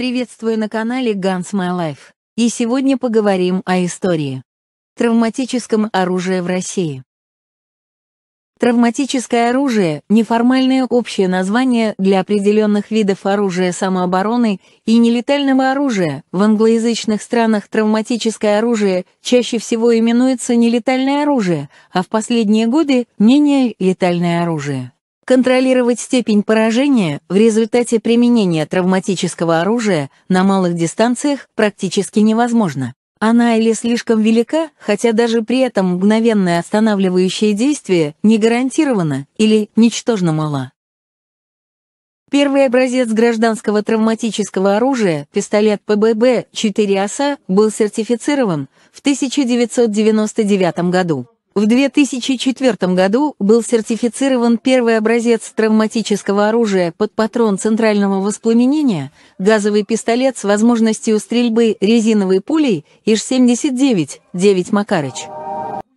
Приветствую на канале Guns My Life. И сегодня поговорим о истории. Травматическом оружии в России. Травматическое оружие – неформальное общее название для определенных видов оружия самообороны и нелетального оружия. В англоязычных странах травматическое оружие чаще всего именуется нелетальное оружие, а в последние годы – менее летальное оружие контролировать степень поражения в результате применения травматического оружия на малых дистанциях практически невозможно. Она или слишком велика, хотя даже при этом мгновенное останавливающее действие не гарантировано или ничтожно мала. Первый образец гражданского травматического оружия, пистолет ПББ 4 АСА, был сертифицирован в 1999 году. В 2004 году был сертифицирован первый образец травматического оружия под патрон центрального воспламенения, газовый пистолет с возможностью стрельбы резиновой пулей ИЖ 79 9 Макарыч.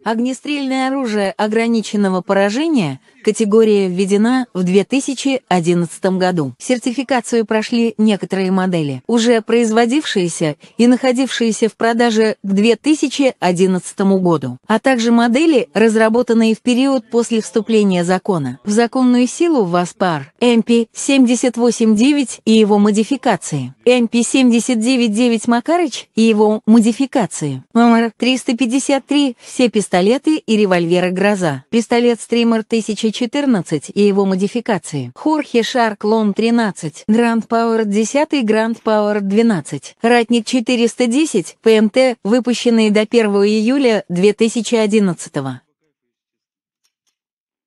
Огнестрельное оружие ограниченного поражения – Категория введена в 2011 году. Сертификацию прошли некоторые модели, уже производившиеся и находившиеся в продаже к 2011 году, а также модели, разработанные в период после вступления закона. В законную силу в АСПАР MP789 и его модификации, MP799 Макарыч и его модификации, ММР-353 все пистолеты и револьверы «Гроза», пистолет-стример 1000 14 и его модификации. Хорхе Шарк Лон 13, Гранд Пауэр 10 и Гранд Пауэр 12. Ратник 410, ПМТ, выпущенные до 1 июля 2011 года.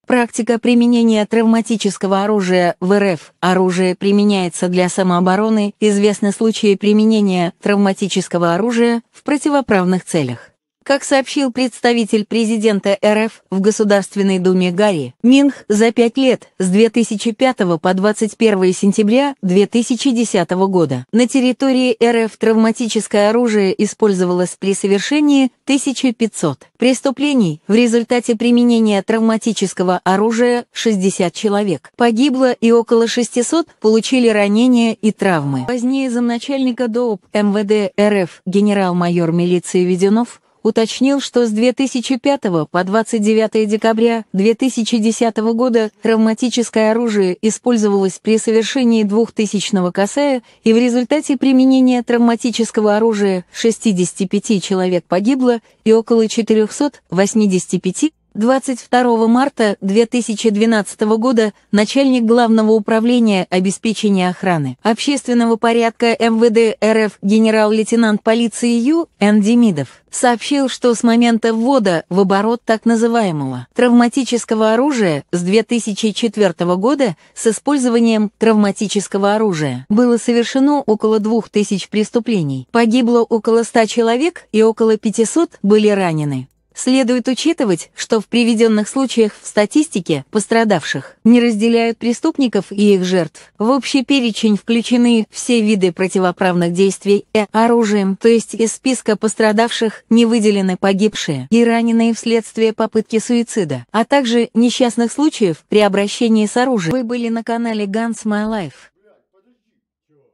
Практика применения травматического оружия в РФ. Оружие применяется для самообороны. Известны случаи применения травматического оружия в противоправных целях. Как сообщил представитель президента РФ в Государственной Думе Гарри, Минх за пять лет с 2005 по 21 сентября 2010 года на территории РФ травматическое оружие использовалось при совершении 1500 преступлений в результате применения травматического оружия 60 человек. Погибло и около 600 получили ранения и травмы. Позднее замначальника ДОУП МВД РФ генерал-майор милиции Веденов уточнил, что с 2005 по 29 декабря 2010 года травматическое оружие использовалось при совершении 2000-го косая, и в результате применения травматического оружия 65 человек погибло и около 485 22 марта 2012 года начальник Главного управления обеспечения охраны общественного порядка МВД РФ генерал-лейтенант полиции Ю Н. Демидов сообщил, что с момента ввода в оборот так называемого травматического оружия с 2004 года с использованием травматического оружия было совершено около 2000 преступлений, погибло около 100 человек и около 500 были ранены. Следует учитывать, что в приведенных случаях в статистике пострадавших не разделяют преступников и их жертв. В общий перечень включены все виды противоправных действий и оружием, то есть из списка пострадавших не выделены погибшие и раненые вследствие попытки суицида, а также несчастных случаев при обращении с оружием. Вы были на канале Guns My Life.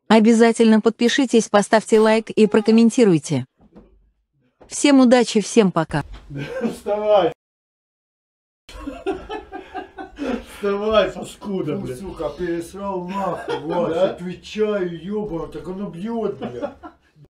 Обязательно подпишитесь, поставьте лайк и прокомментируйте. Всем удачи, всем пока. Вставай. Вставай, паскуда, ну, блядь. Сука, пересрал нахуй, вот, отвечаю, ёбану, так оно бьет, блядь.